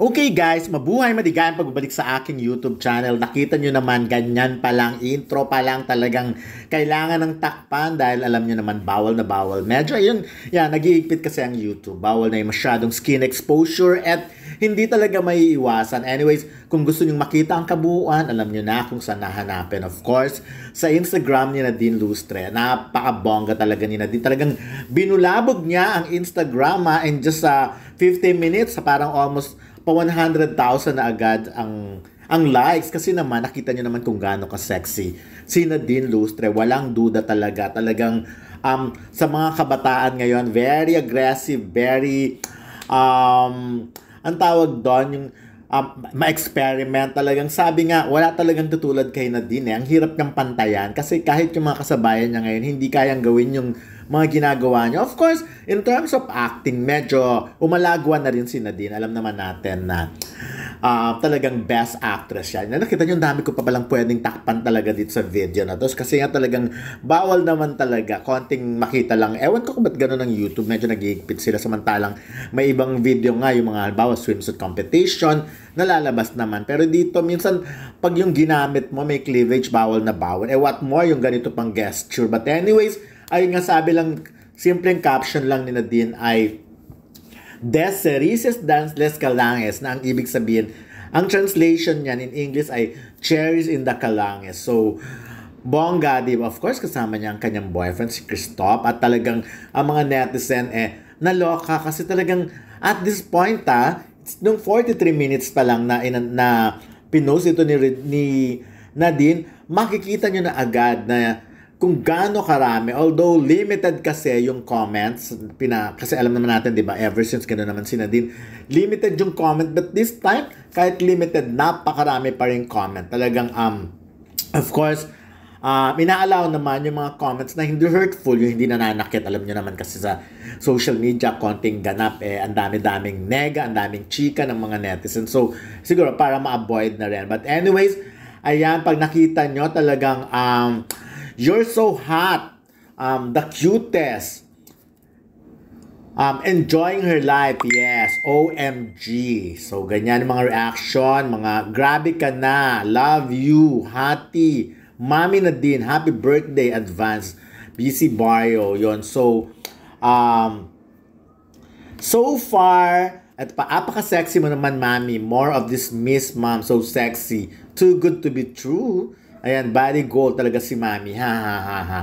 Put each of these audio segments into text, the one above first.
Okay guys, mabuhay madigayang pagbalik sa aking YouTube channel. Nakita nyo naman, ganyan pa lang, intro pa lang talagang kailangan ng takpan dahil alam nyo naman, bawal na bawal. Medyo, ayun, yan, nagiigpit kasi ang YouTube. Bawal na yung masyadong skin exposure at hindi talaga may iwasan. Anyways, kung gusto nyo makita ang kabuuan, alam nyo na kung saan nahanapin. Of course, sa Instagram ni Nadine Lustre, napakabongga talaga ni Nadine. Talagang binulabog niya ang Instagram ha, ah, in just uh, ah, 15 minutes, parang almost pa 100,000 na agad ang ang likes kasi naman nakita niyo naman kung gaano ka sexy si Nadine Lustre walang duda talaga talagang um sa mga kabataan ngayon very aggressive very um ang tawag doon yung um, ma-experiment talagang sabi nga wala talagang tutulad kay Nadine eh. ang hirap niyang pantayan kasi kahit yung mga kasabayan niya ngayon hindi kayang gawin yung mga ginagawa niya. Of course, in terms of acting, medyo umalagwa na rin si Nadine. Alam naman natin na uh, talagang best actress siya. nakita niyo, dami ko pa palang pwedeng takpan talaga dito sa video na to. Kasi nga talagang bawal naman talaga. Konting makita lang. Ewan ko kung ba't ganun ang YouTube. Medyo nagigipit sila samantalang may ibang video nga yung mga halimbawa swimsuit competition nalalabas naman. Pero dito minsan pag yung ginamit mo may cleavage bawal na bawal. Eh what more yung ganito pang gesture. But anyways, ay nga sabi lang, simpleng caption lang ni Nadine ay Des Cerises Dans Les Calanges na ang ibig sabihin, ang translation niyan in English ay Cherries in the Calanges. So, bongga, di ba? Of course, kasama niya ang kanyang boyfriend, si Christoph. At talagang ang mga netizen, eh, naloka kasi talagang at this point, ah, nung 43 minutes pa lang na, na, na pinost ito ni, ni Nadine, makikita niyo na agad na kung gaano karami, although limited kasi yung comments, pina, kasi alam naman natin, di ba, ever since gano'n naman si Nadine, limited yung comment, but this time, kahit limited, napakarami pa rin comment. Talagang, um, of course, uh, inaalaw naman yung mga comments na hindi hurtful, yung hindi nananakit. Alam nyo naman kasi sa social media, konting ganap, eh, ang dami-daming nega, ang daming chika ng mga netizens. So, siguro, para ma-avoid na rin. But anyways, ayan, pag nakita nyo, talagang, um, You're so hot. Um, the cutest. Um, enjoying her life, yes. OMG. So, ganyan mga reaction. Mga, grabe ka na. Love you. Hati. Mami na din. Happy birthday, advance. BC Barrio. yon So, um, so far, at paapaka-sexy mo naman, mami. More of this Miss Mom. So sexy. Too good to be true. Ayan, body goal talaga si Mami. Ha, ha, ha, ha.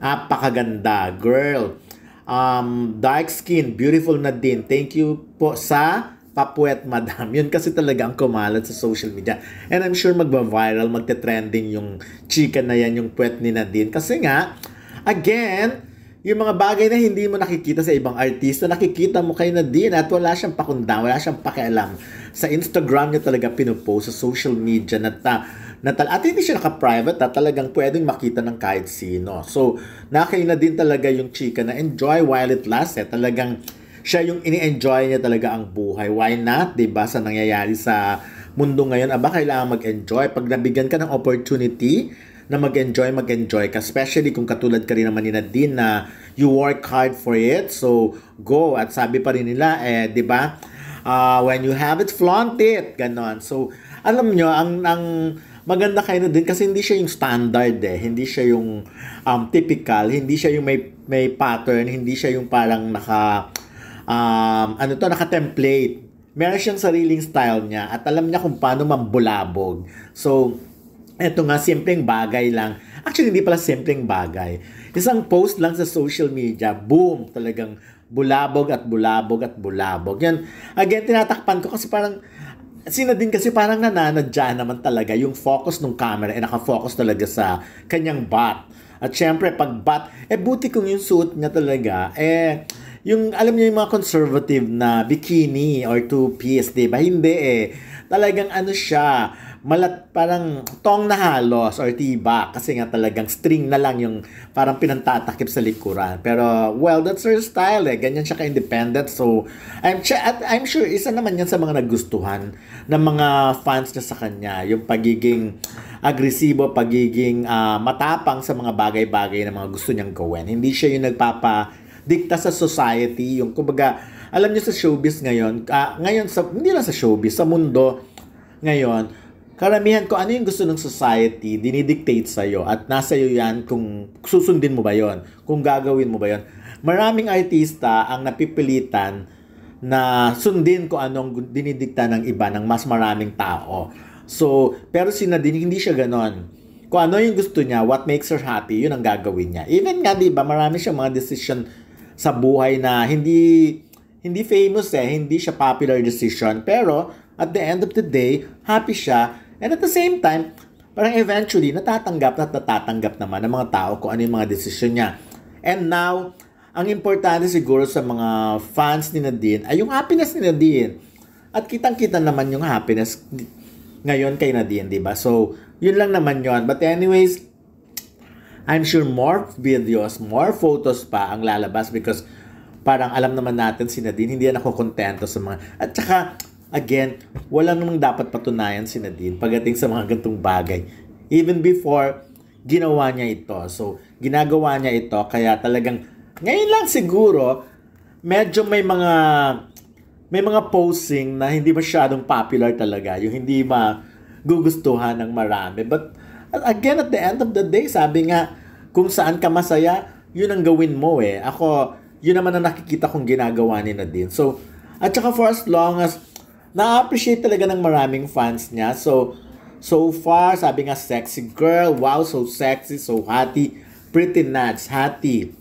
Apakaganda, girl. Um, dark skin, beautiful na din. Thank you po sa papuet madam. Yun kasi talaga ang kumalat sa social media. And I'm sure magba-viral, magte-trending yung chika na yan, yung puwet ni Nadine. Kasi nga, again, yung mga bagay na hindi mo nakikita sa ibang artista, nakikita mo kay Nadine at wala siyang pakunda, wala siyang pakialam. Sa Instagram niya talaga pinupost, sa social media na ta, na tal at hindi siya naka-private at talagang pwedeng makita ng kahit sino. So, nakain na din talaga yung chika na enjoy while it lasts. Eh. Talagang siya yung ini-enjoy niya talaga ang buhay. Why not? ba diba? Sa nangyayari sa mundo ngayon, aba, kailangan mag-enjoy. Pag nabigyan ka ng opportunity, na mag-enjoy, mag-enjoy ka. Especially kung katulad ka rin naman ni Nadine na you work hard for it. So, go. At sabi pa rin nila, eh, di ba? Uh, when you have it, flaunt it. Ganon. So, alam nyo, ang, ang maganda kayo na din kasi hindi siya yung standard eh. Hindi siya yung um, typical, hindi siya yung may, may pattern, hindi siya yung parang naka, um, ano to, naka-template. Meron siyang sariling style niya at alam niya kung paano mambulabog. So, eto nga, simpleng bagay lang. Actually, hindi pala simpleng bagay. Isang post lang sa social media, boom, talagang bulabog at bulabog at bulabog. Yan, again, tinatakpan ko kasi parang sina din kasi parang nananadya naman talaga yung focus ng camera ay eh, nakafocus talaga sa kanyang bat. At syempre, pag bat, eh buti kung yung suit niya talaga, eh yung, alam niyo yung mga conservative na bikini or two-piece, di ba? Hindi eh. Talagang ano siya, malat parang tong na halos or tiba kasi nga talagang string na lang yung parang pinantatakip sa likuran. Pero, well, that's her style eh. Ganyan siya ka-independent. So, I'm, at I'm sure isa naman yan sa mga nagustuhan ng mga fans niya sa kanya. Yung pagiging agresibo, pagiging uh, matapang sa mga bagay-bagay na mga gusto niyang gawin. Hindi siya yung nagpapa dikta sa society, yung kumbaga, alam niyo sa showbiz ngayon, uh, ngayon sa hindi lang sa showbiz, sa mundo ngayon, karamihan ko ano yung gusto ng society, dinidictate sa iyo at nasa iyo 'yan kung susundin mo ba 'yon, kung gagawin mo ba 'yon. Maraming artista ang napipilitan na sundin ko anong dinidikta ng iba ng mas maraming tao. So, pero si Nadine, hindi siya ganon kung ano yung gusto niya, what makes her happy, yun ang gagawin niya. Even nga, di ba, marami siyang mga decision sa buhay na hindi hindi famous eh, hindi siya popular decision. Pero at the end of the day, happy siya. And at the same time, parang eventually natatanggap at natatanggap naman ng mga tao kung ano yung mga desisyon niya. And now, ang importante siguro sa mga fans ni Nadine ay yung happiness ni Nadine. At kitang-kita naman yung happiness ngayon kay Nadine, di ba? So, yun lang naman yon But anyways, I'm sure more videos, more photos pa ang lalabas because parang alam naman natin si Nadine, hindi yan ako kontento sa mga... At saka, again, wala namang dapat patunayan si Nadine pagdating sa mga gantong bagay. Even before, ginawa niya ito. So, ginagawa niya ito kaya talagang ngayon lang siguro medyo may mga may mga posing na hindi masyadong popular talaga, yung hindi ma gugustuhan ng marami. But at again, at the end of the day, sabi nga, kung saan ka masaya, yun ang gawin mo eh. Ako, yun naman ang nakikita kong ginagawa ni Nadine. So, at saka for as long as, na-appreciate talaga ng maraming fans niya. So, so far, sabi nga, sexy girl, wow, so sexy, so hati, pretty nuts, hati.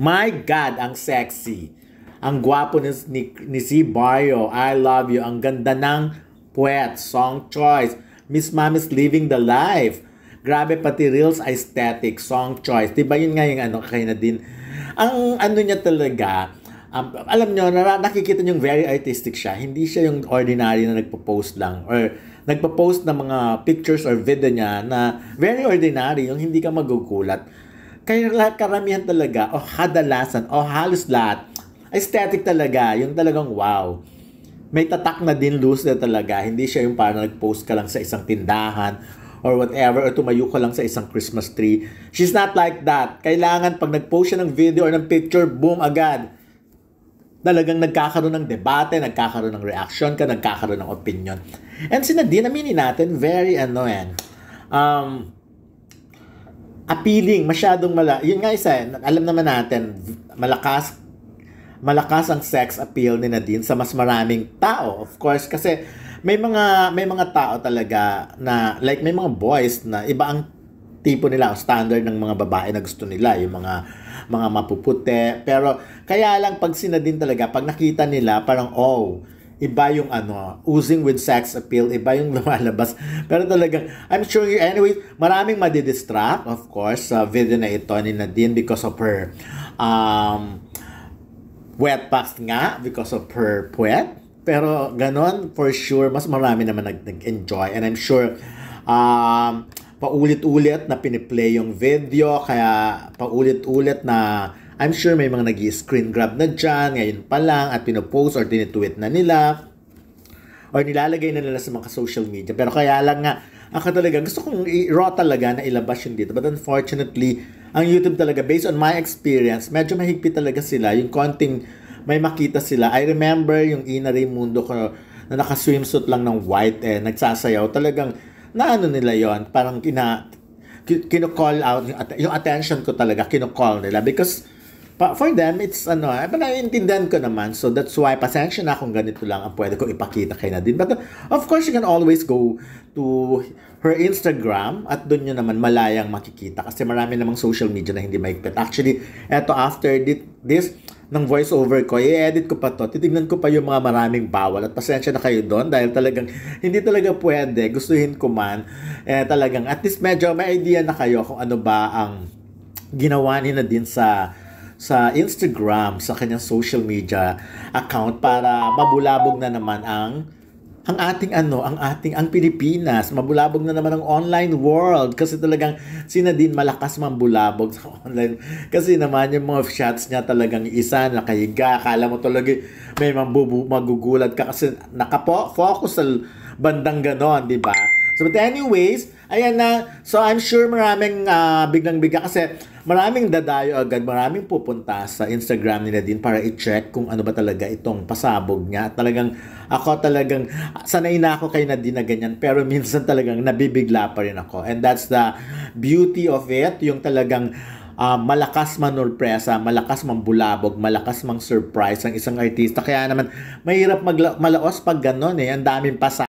My God, ang sexy. Ang gwapo ni, ni, ni si Barrio. I love you. Ang ganda ng puwet. Song choice. Miss Ma'am is living the life. Grabe pati reels aesthetic, song choice. Diba yun nga yung ano kay din. Ang ano niya talaga, um, alam nyo, na, nakikita nyo very artistic siya. Hindi siya yung ordinary na nagpo-post lang or nagpo-post ng mga pictures or video niya na very ordinary, yung hindi ka magugulat. Kaya lahat, karamihan talaga, o kadalasan, o halos lahat, aesthetic talaga, yung talagang wow may tatak na din loose na talaga. Hindi siya yung parang nag-post ka lang sa isang tindahan or whatever or tumayo ka lang sa isang Christmas tree. She's not like that. Kailangan pag nag-post siya ng video or ng picture, boom agad. Talagang nagkakaroon ng debate, nagkakaroon ng reaction ka, nagkakaroon ng opinion. And si Nadine, aminin natin, very ano yan, um, appealing, masyadong mala... Yun nga isa, alam naman natin, malakas malakas ang sex appeal ni Nadine sa mas maraming tao. Of course, kasi may mga may mga tao talaga na like may mga boys na iba ang tipo nila ang standard ng mga babae na gusto nila, yung mga mga mapupute. Pero kaya lang pag sina din talaga, pag nakita nila parang oh, iba yung ano, oozing with sex appeal, iba yung lumalabas. Pero talaga, I'm sure you, anyway, maraming madidistract, of course, sa video na ito ni Nadine because of her um, wet packs nga because of her puwet. Pero ganon, for sure, mas marami naman nag- nag-enjoy. And I'm sure, um, paulit-ulit na piniplay yung video, kaya paulit-ulit na I'm sure may mga nag screen grab na dyan, ngayon pa lang, at pinopost or tinitweet na nila, or nilalagay na nila sa mga social media. Pero kaya lang nga, ako talaga, gusto kong i-raw talaga na ilabas yun dito. But unfortunately, ang YouTube talaga, based on my experience, medyo mahigpit talaga sila. Yung konting may makita sila. I remember yung Ina Raimundo ko na naka-swimsuit lang ng white eh, nagsasayaw. Talagang naano nila yon parang kina, kino-call out yung attention ko talaga, kino-call nila because pa, for them, it's ano, eh, ah, but naiintindihan ko naman. So that's why, pasensya na kung ganito lang ang pwede ko ipakita kay Nadine. But uh, of course, you can always go to her Instagram at doon nyo naman malayang makikita kasi marami namang social media na hindi maigpit. Actually, eto after this, ng voiceover ko, i-edit ko pa to, titignan ko pa yung mga maraming bawal at pasensya na kayo doon dahil talagang hindi talaga pwede, gustuhin ko man, eh, talagang at least medyo may idea na kayo kung ano ba ang ginawa ni Nadine sa sa Instagram, sa kanyang social media account para mabulabog na naman ang ang ating ano, ang ating ang Pilipinas, mabulabog na naman ang online world kasi talagang sina din malakas mambulabog sa online kasi naman yung mga shots niya talagang isa na nakahiga, akala mo talaga may mambubu magugulat ka kasi nakapo focus sa bandang ganon, di ba? So but anyways, ayan na. So I'm sure maraming uh, ah, biglang-bigla kasi Maraming dadayo agad, maraming pupunta sa Instagram nila din para i-check kung ano ba talaga itong pasabog niya. talagang ako talagang sanay na ako kay Nadine na ganyan pero minsan talagang nabibigla pa rin ako. And that's the beauty of it, yung talagang uh, malakas manurpresa, malakas mambulabog, malakas mang surprise ang isang artista. Kaya naman, mahirap maglaos pag gano'n eh. Ang daming pasa